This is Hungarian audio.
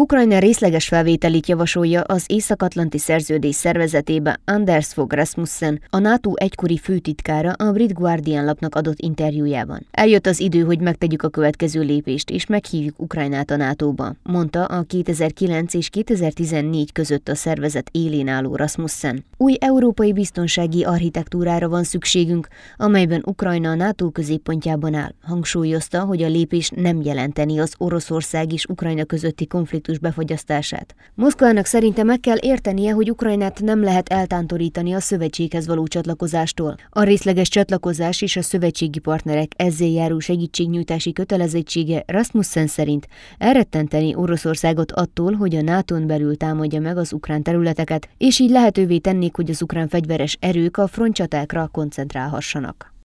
Ukrajna részleges felvételét javasolja az Észak-Atlanti Szerződés szervezetébe Anders Fogh Rasmussen, a NATO egykori főtitkára a Brit Guardian lapnak adott interjújában. Eljött az idő, hogy megtegyük a következő lépést, és meghívjuk Ukrajnát a NATO-ba, mondta a 2009 és 2014 között a szervezet élén álló Rasmussen. Új európai biztonsági architektúrára van szükségünk, amelyben Ukrajna a NATO középpontjában áll. Hangsúlyozta, hogy a lépés nem jelenteni az Oroszország és Ukrajna közötti konfliktus konfliktus befogyasztását. Moszkvának szerinte meg kell értenie, hogy Ukrajnát nem lehet eltántorítani a szövetséghez való csatlakozástól. A részleges csatlakozás és a szövetségi partnerek ezzel járó segítségnyújtási kötelezettsége Rasmussen szerint elrettenteni Oroszországot attól, hogy a NATO-n belül támadja meg az ukrán területeket, és így lehetővé tennék, hogy az ukrán fegyveres erők a frontcsatákra koncentrálhassanak.